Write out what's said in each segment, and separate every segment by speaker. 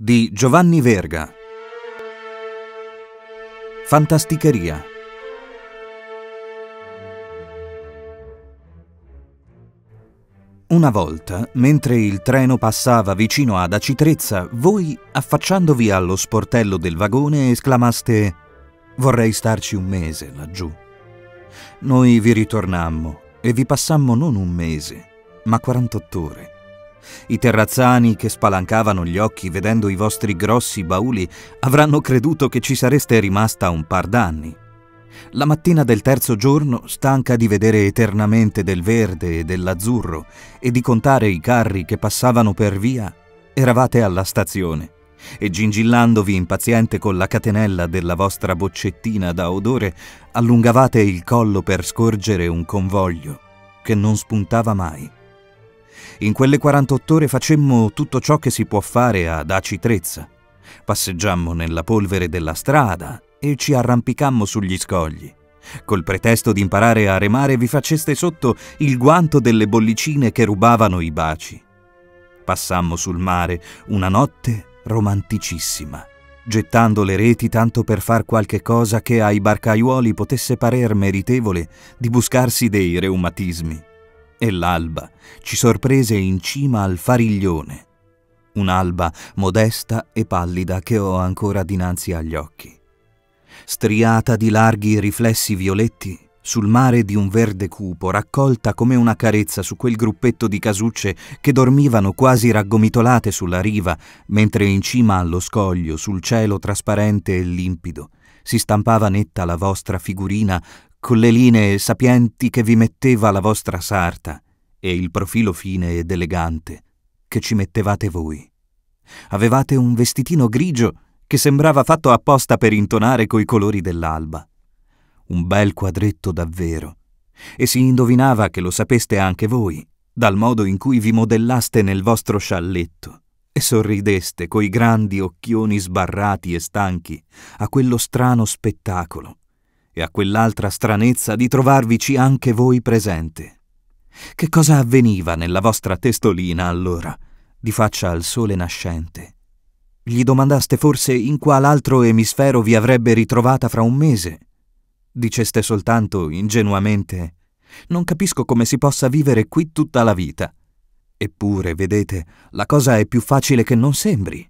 Speaker 1: di Giovanni Verga. Fantasticheria. Una volta, mentre il treno passava vicino ad Acitrezza, voi, affacciandovi allo sportello del vagone, esclamaste Vorrei starci un mese laggiù. Noi vi ritornammo e vi passammo non un mese, ma 48 ore i terrazzani che spalancavano gli occhi vedendo i vostri grossi bauli avranno creduto che ci sareste rimasta un par d'anni. La mattina del terzo giorno, stanca di vedere eternamente del verde e dell'azzurro e di contare i carri che passavano per via, eravate alla stazione e gingillandovi impaziente con la catenella della vostra boccettina da odore, allungavate il collo per scorgere un convoglio che non spuntava mai. In quelle 48 ore facemmo tutto ciò che si può fare ad Aci Trezza. Passeggiammo nella polvere della strada e ci arrampicammo sugli scogli. Col pretesto di imparare a remare vi faceste sotto il guanto delle bollicine che rubavano i baci. Passammo sul mare una notte romanticissima, gettando le reti tanto per far qualche cosa che ai barcaiuoli potesse parer meritevole di buscarsi dei reumatismi e l'alba ci sorprese in cima al fariglione, un'alba modesta e pallida che ho ancora dinanzi agli occhi. Striata di larghi riflessi violetti, sul mare di un verde cupo, raccolta come una carezza su quel gruppetto di casucce che dormivano quasi raggomitolate sulla riva, mentre in cima allo scoglio, sul cielo trasparente e limpido, si stampava netta la vostra figurina con le linee sapienti che vi metteva la vostra sarta e il profilo fine ed elegante che ci mettevate voi. Avevate un vestitino grigio che sembrava fatto apposta per intonare coi colori dell'alba. Un bel quadretto davvero. E si indovinava che lo sapeste anche voi, dal modo in cui vi modellaste nel vostro scialletto e sorrideste coi grandi occhioni sbarrati e stanchi a quello strano spettacolo e a quell'altra stranezza di trovarvici anche voi presente. Che cosa avveniva nella vostra testolina allora, di faccia al sole nascente? Gli domandaste forse in qual altro emisfero vi avrebbe ritrovata fra un mese? Diceste soltanto, ingenuamente, non capisco come si possa vivere qui tutta la vita. Eppure, vedete, la cosa è più facile che non sembri.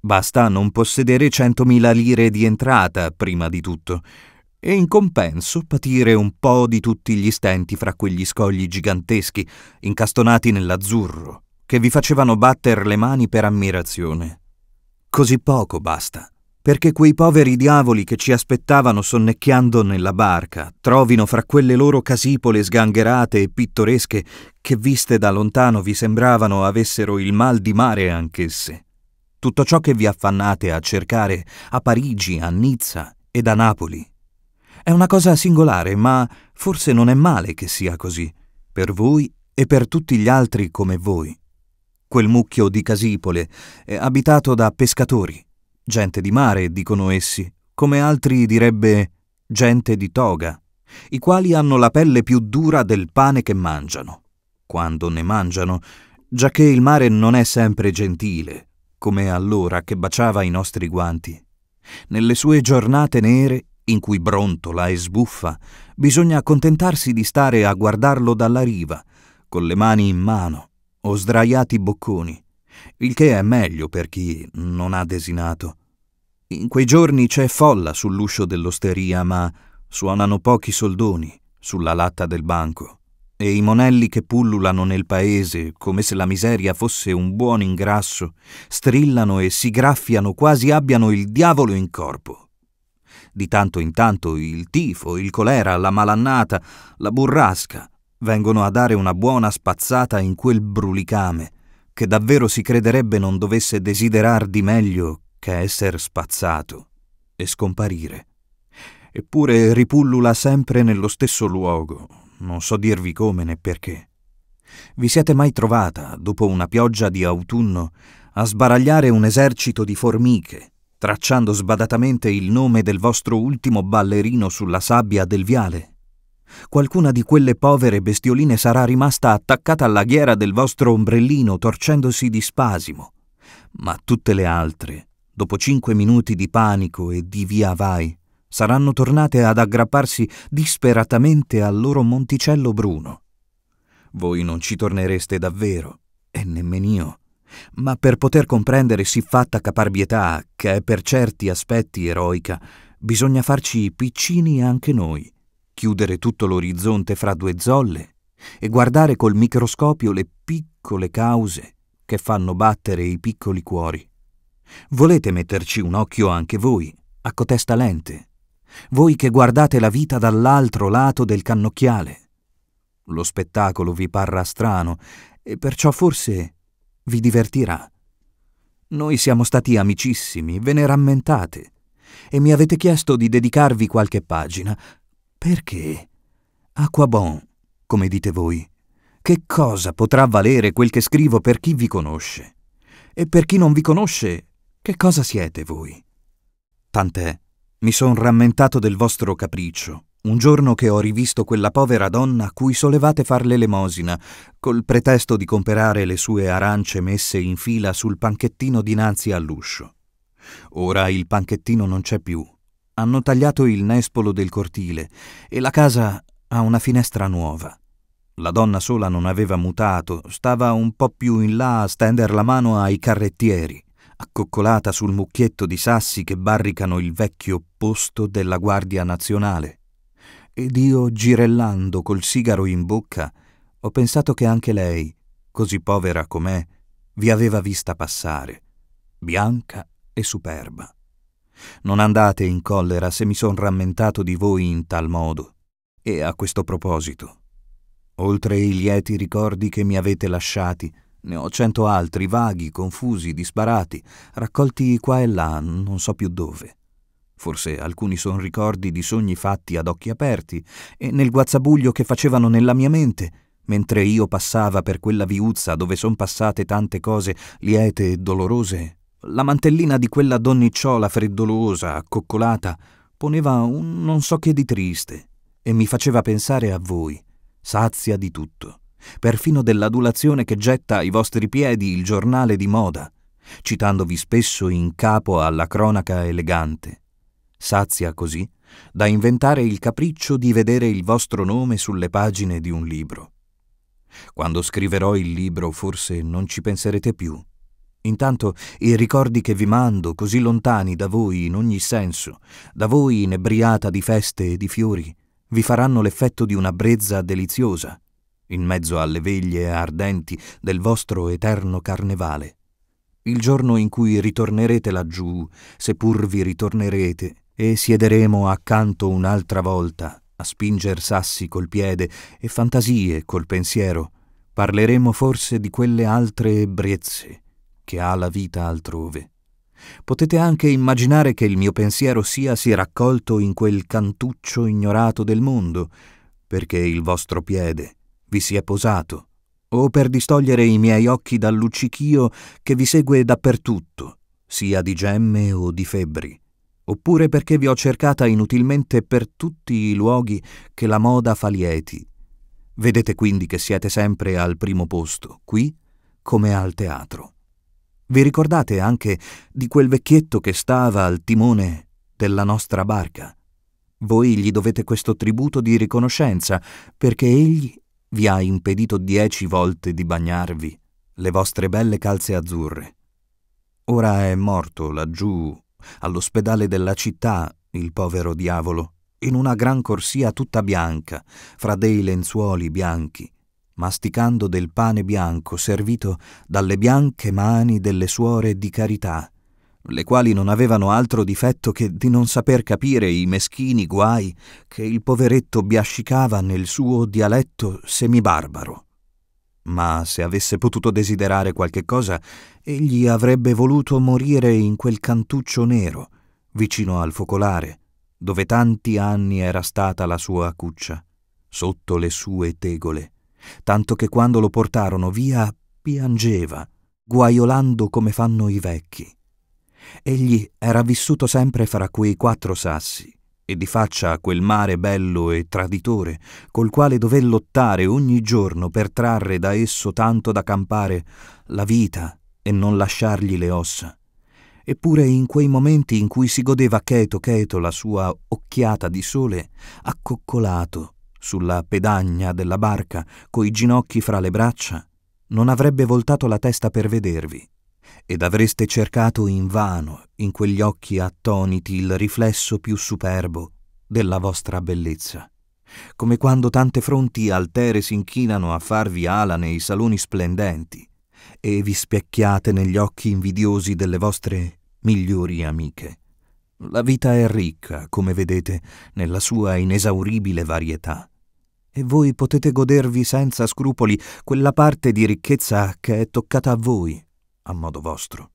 Speaker 1: Basta non possedere centomila lire di entrata, prima di tutto, e in compenso patire un po' di tutti gli stenti fra quegli scogli giganteschi, incastonati nell'azzurro, che vi facevano batter le mani per ammirazione. Così poco basta, perché quei poveri diavoli che ci aspettavano sonnecchiando nella barca trovino fra quelle loro casipole sgangherate e pittoresche che viste da lontano vi sembravano avessero il mal di mare anch'esse. Tutto ciò che vi affannate a cercare a Parigi, a Nizza ed a Napoli è una cosa singolare, ma forse non è male che sia così, per voi e per tutti gli altri come voi. Quel mucchio di casipole è eh, abitato da pescatori, gente di mare, dicono essi, come altri direbbe gente di toga, i quali hanno la pelle più dura del pane che mangiano, quando ne mangiano, giacché il mare non è sempre gentile, come allora che baciava i nostri guanti. Nelle sue giornate nere in cui brontola e sbuffa, bisogna accontentarsi di stare a guardarlo dalla riva, con le mani in mano o sdraiati bocconi, il che è meglio per chi non ha desinato. In quei giorni c'è folla sull'uscio dell'osteria, ma suonano pochi soldoni sulla latta del banco e i monelli che pullulano nel paese, come se la miseria fosse un buon ingrasso, strillano e si graffiano quasi abbiano il diavolo in corpo. Di tanto in tanto il tifo, il colera, la malannata, la burrasca vengono a dare una buona spazzata in quel brulicame che davvero si crederebbe non dovesse desiderar di meglio che esser spazzato e scomparire. Eppure ripullula sempre nello stesso luogo, non so dirvi come né perché. Vi siete mai trovata, dopo una pioggia di autunno, a sbaragliare un esercito di formiche, tracciando sbadatamente il nome del vostro ultimo ballerino sulla sabbia del viale. Qualcuna di quelle povere bestioline sarà rimasta attaccata alla ghiera del vostro ombrellino torcendosi di spasimo, ma tutte le altre, dopo cinque minuti di panico e di via vai, saranno tornate ad aggrapparsi disperatamente al loro monticello bruno. Voi non ci tornereste davvero, e nemmeno io ma per poter comprendere siffatta caparbietà, che è per certi aspetti eroica, bisogna farci piccini anche noi, chiudere tutto l'orizzonte fra due zolle e guardare col microscopio le piccole cause che fanno battere i piccoli cuori. Volete metterci un occhio anche voi, a cotesta lente, voi che guardate la vita dall'altro lato del cannocchiale. Lo spettacolo vi parrà strano e perciò forse vi divertirà. Noi siamo stati amicissimi, ve ne rammentate, e mi avete chiesto di dedicarvi qualche pagina. Perché? Acqua bon, come dite voi. Che cosa potrà valere quel che scrivo per chi vi conosce? E per chi non vi conosce, che cosa siete voi? Tant'è, mi son rammentato del vostro capriccio un giorno che ho rivisto quella povera donna a cui solevate far l'elemosina, col pretesto di comperare le sue arance messe in fila sul panchettino dinanzi all'uscio. Ora il panchettino non c'è più. Hanno tagliato il nespolo del cortile e la casa ha una finestra nuova. La donna sola non aveva mutato, stava un po' più in là a stender la mano ai carrettieri, accoccolata sul mucchietto di sassi che barricano il vecchio posto della Guardia Nazionale ed io, girellando col sigaro in bocca, ho pensato che anche lei, così povera com'è, vi aveva vista passare, bianca e superba. Non andate in collera se mi son rammentato di voi in tal modo. E a questo proposito, oltre i lieti ricordi che mi avete lasciati, ne ho cento altri vaghi, confusi, disparati, raccolti qua e là, non so più dove. Forse alcuni son ricordi di sogni fatti ad occhi aperti e nel guazzabuglio che facevano nella mia mente, mentre io passava per quella viuzza dove son passate tante cose liete e dolorose. La mantellina di quella donnicciola freddolosa, accoccolata, poneva un non so che di triste e mi faceva pensare a voi, sazia di tutto, perfino dell'adulazione che getta ai vostri piedi il giornale di moda, citandovi spesso in capo alla cronaca elegante Sazia così da inventare il capriccio di vedere il vostro nome sulle pagine di un libro. Quando scriverò il libro forse non ci penserete più. Intanto i ricordi che vi mando, così lontani da voi in ogni senso, da voi inebriata di feste e di fiori, vi faranno l'effetto di una brezza deliziosa, in mezzo alle veglie ardenti del vostro eterno carnevale. Il giorno in cui ritornerete laggiù, seppur vi ritornerete, e siederemo accanto un'altra volta a spinger sassi col piede e fantasie col pensiero. Parleremo forse di quelle altre ebbrezze che ha la vita altrove. Potete anche immaginare che il mio pensiero sia si raccolto in quel cantuccio ignorato del mondo, perché il vostro piede vi si è posato, o per distogliere i miei occhi dal luccichio che vi segue dappertutto, sia di gemme o di febbri oppure perché vi ho cercata inutilmente per tutti i luoghi che la moda fa lieti. Vedete quindi che siete sempre al primo posto, qui come al teatro. Vi ricordate anche di quel vecchietto che stava al timone della nostra barca? Voi gli dovete questo tributo di riconoscenza, perché egli vi ha impedito dieci volte di bagnarvi le vostre belle calze azzurre. Ora è morto laggiù all'ospedale della città, il povero diavolo, in una gran corsia tutta bianca, fra dei lenzuoli bianchi, masticando del pane bianco servito dalle bianche mani delle suore di carità, le quali non avevano altro difetto che di non saper capire i meschini guai che il poveretto biascicava nel suo dialetto semibarbaro ma se avesse potuto desiderare qualche cosa, egli avrebbe voluto morire in quel cantuccio nero, vicino al focolare, dove tanti anni era stata la sua cuccia, sotto le sue tegole, tanto che quando lo portarono via piangeva, guaiolando come fanno i vecchi. Egli era vissuto sempre fra quei quattro sassi, e di faccia a quel mare bello e traditore, col quale dové lottare ogni giorno per trarre da esso tanto da campare la vita e non lasciargli le ossa. Eppure in quei momenti in cui si godeva cheto cheto la sua occhiata di sole, accoccolato sulla pedagna della barca, coi ginocchi fra le braccia, non avrebbe voltato la testa per vedervi ed avreste cercato invano in quegli occhi attoniti il riflesso più superbo della vostra bellezza, come quando tante fronti altere si inchinano a farvi ala nei saloni splendenti e vi specchiate negli occhi invidiosi delle vostre migliori amiche. La vita è ricca, come vedete, nella sua inesauribile varietà e voi potete godervi senza scrupoli quella parte di ricchezza che è toccata a voi a modo vostro.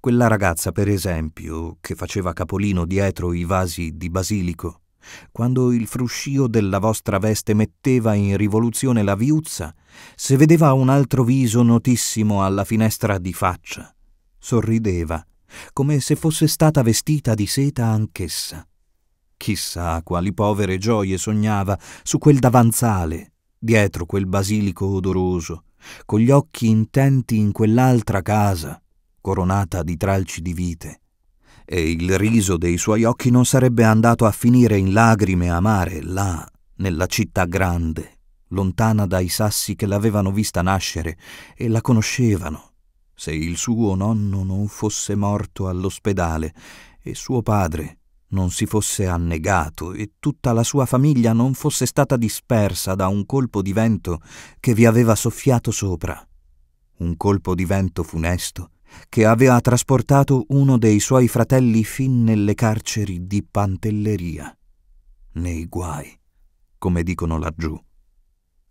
Speaker 1: Quella ragazza, per esempio, che faceva capolino dietro i vasi di basilico, quando il fruscio della vostra veste metteva in rivoluzione la viuzza, se vedeva un altro viso notissimo alla finestra di faccia, sorrideva, come se fosse stata vestita di seta anch'essa. Chissà quali povere gioie sognava su quel davanzale, dietro quel basilico odoroso, con gli occhi intenti in quell'altra casa, coronata di tralci di vite, e il riso dei suoi occhi non sarebbe andato a finire in lagrime amare là, nella città grande, lontana dai sassi che l'avevano vista nascere e la conoscevano, se il suo nonno non fosse morto all'ospedale e suo padre non si fosse annegato e tutta la sua famiglia non fosse stata dispersa da un colpo di vento che vi aveva soffiato sopra. Un colpo di vento funesto che aveva trasportato uno dei suoi fratelli fin nelle carceri di Pantelleria, nei guai, come dicono laggiù.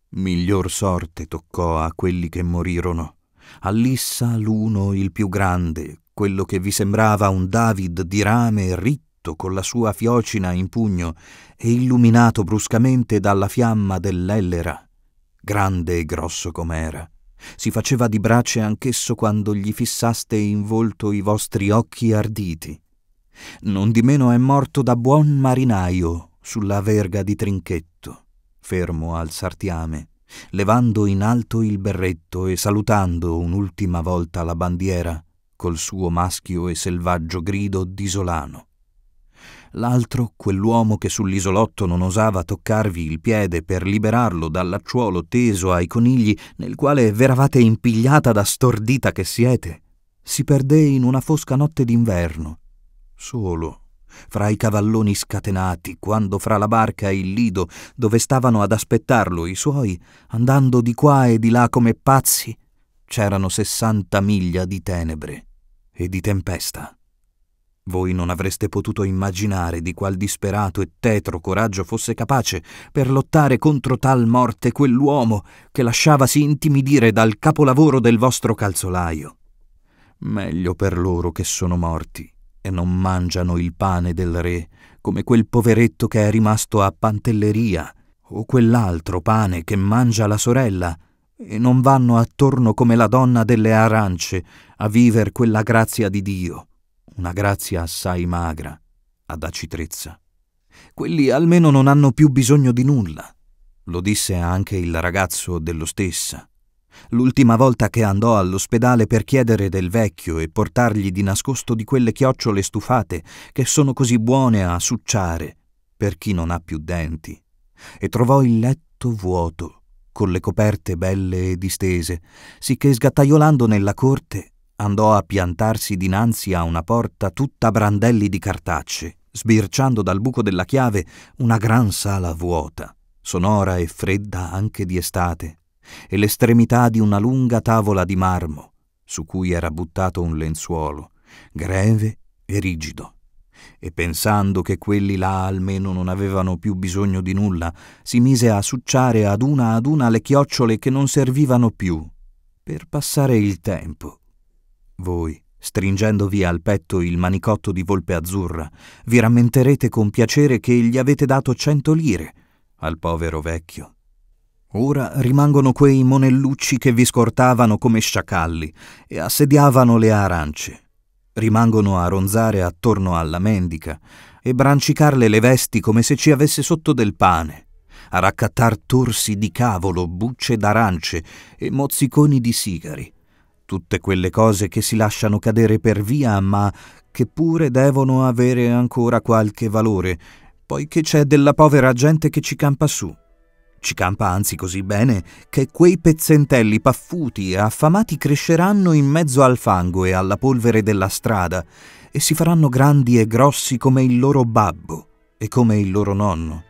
Speaker 1: Miglior sorte toccò a quelli che morirono. Allissa l'uno il più grande, quello che vi sembrava un David di rame ricco letto con la sua fiocina in pugno e illuminato bruscamente dalla fiamma dell'ellera, grande e grosso com'era. Si faceva di brace anch'esso quando gli fissaste in volto i vostri occhi arditi. Non di meno è morto da buon marinaio sulla verga di Trinchetto, fermo al sartiame, levando in alto il berretto e salutando un'ultima volta la bandiera col suo maschio e selvaggio grido disolano l'altro quell'uomo che sull'isolotto non osava toccarvi il piede per liberarlo dal lacciuolo teso ai conigli nel quale v'eravate impigliata da stordita che siete, si perdé in una fosca notte d'inverno, solo, fra i cavalloni scatenati, quando fra la barca e il lido, dove stavano ad aspettarlo i suoi, andando di qua e di là come pazzi, c'erano sessanta miglia di tenebre e di tempesta. Voi non avreste potuto immaginare di qual disperato e tetro coraggio fosse capace per lottare contro tal morte quell'uomo che lasciavasi intimidire dal capolavoro del vostro calzolaio. Meglio per loro che sono morti e non mangiano il pane del re, come quel poveretto che è rimasto a Pantelleria, o quell'altro pane che mangia la sorella, e non vanno attorno come la donna delle arance a viver quella grazia di Dio una grazia assai magra, ad acitrezza. Quelli almeno non hanno più bisogno di nulla, lo disse anche il ragazzo dello stessa. L'ultima volta che andò all'ospedale per chiedere del vecchio e portargli di nascosto di quelle chiocciole stufate che sono così buone a succiare per chi non ha più denti, e trovò il letto vuoto, con le coperte belle e distese, sicché sgattaiolando nella corte andò a piantarsi dinanzi a una porta tutta brandelli di cartacce, sbirciando dal buco della chiave una gran sala vuota, sonora e fredda anche di estate, e l'estremità di una lunga tavola di marmo, su cui era buttato un lenzuolo, greve e rigido. E pensando che quelli là almeno non avevano più bisogno di nulla, si mise a succiare ad una ad una le chiocciole che non servivano più, per passare il tempo voi, stringendovi al petto il manicotto di volpe azzurra, vi rammenterete con piacere che gli avete dato cento lire al povero vecchio. Ora rimangono quei monellucci che vi scortavano come sciacalli e assediavano le arance. Rimangono a ronzare attorno alla mendica e brancicarle le vesti come se ci avesse sotto del pane, a raccattar torsi di cavolo, bucce d'arance e mozziconi di sigari tutte quelle cose che si lasciano cadere per via, ma che pure devono avere ancora qualche valore, poiché c'è della povera gente che ci campa su. Ci campa anzi così bene che quei pezzentelli paffuti e affamati cresceranno in mezzo al fango e alla polvere della strada e si faranno grandi e grossi come il loro babbo e come il loro nonno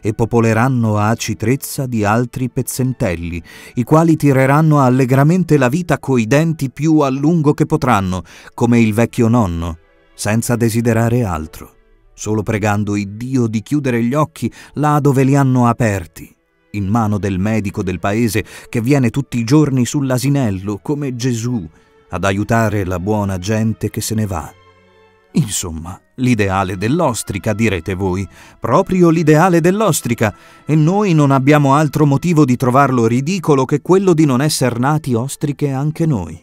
Speaker 1: e popoleranno aci trezza di altri pezzentelli, i quali tireranno allegramente la vita coi denti più a lungo che potranno, come il vecchio nonno, senza desiderare altro, solo pregando il Dio di chiudere gli occhi là dove li hanno aperti in mano del medico del paese che viene tutti i giorni sull'asinello, come Gesù, ad aiutare la buona gente che se ne va. Insomma, l'ideale dell'ostrica, direte voi, proprio l'ideale dell'ostrica, e noi non abbiamo altro motivo di trovarlo ridicolo che quello di non esser nati ostriche anche noi.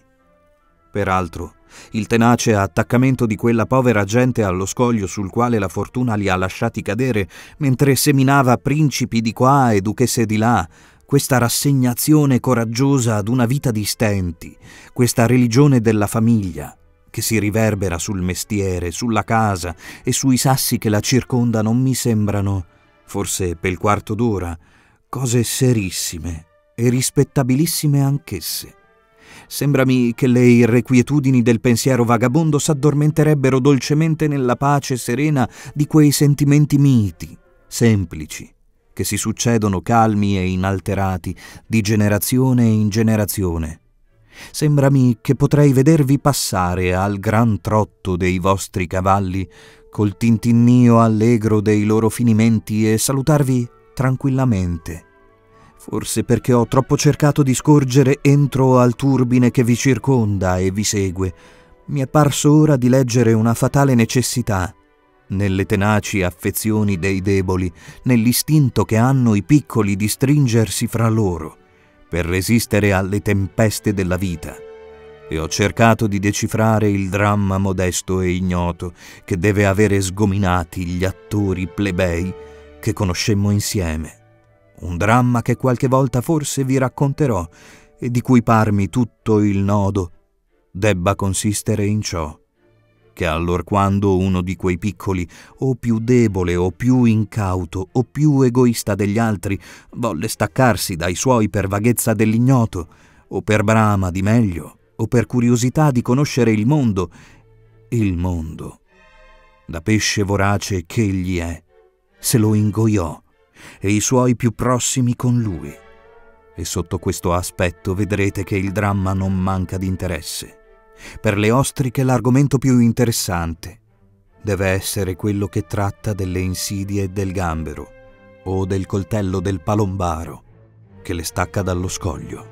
Speaker 1: Peraltro, il tenace attaccamento di quella povera gente allo scoglio sul quale la fortuna li ha lasciati cadere mentre seminava principi di qua e duchesse di là, questa rassegnazione coraggiosa ad una vita di stenti, questa religione della famiglia, che si riverbera sul mestiere, sulla casa e sui sassi che la circondano mi sembrano, forse per il quarto d'ora, cose serissime e rispettabilissime anch'esse. Sembrami che le irrequietudini del pensiero vagabondo s'addormenterebbero dolcemente nella pace serena di quei sentimenti miti, semplici, che si succedono calmi e inalterati di generazione in generazione Sembrami che potrei vedervi passare al gran trotto dei vostri cavalli, col tintinnio allegro dei loro finimenti e salutarvi tranquillamente. Forse perché ho troppo cercato di scorgere entro al turbine che vi circonda e vi segue, mi è parso ora di leggere una fatale necessità nelle tenaci affezioni dei deboli, nell'istinto che hanno i piccoli di stringersi fra loro per resistere alle tempeste della vita e ho cercato di decifrare il dramma modesto e ignoto che deve avere sgominati gli attori plebei che conoscemmo insieme. Un dramma che qualche volta forse vi racconterò e di cui parmi tutto il nodo debba consistere in ciò che allora quando uno di quei piccoli, o più debole o più incauto o più egoista degli altri, volle staccarsi dai suoi per vaghezza dell'ignoto, o per brama di meglio, o per curiosità di conoscere il mondo, il mondo, da pesce vorace che egli è, se lo ingoiò e i suoi più prossimi con lui. E sotto questo aspetto vedrete che il dramma non manca di interesse. Per le ostriche l'argomento più interessante deve essere quello che tratta delle insidie del gambero o del coltello del palombaro che le stacca dallo scoglio.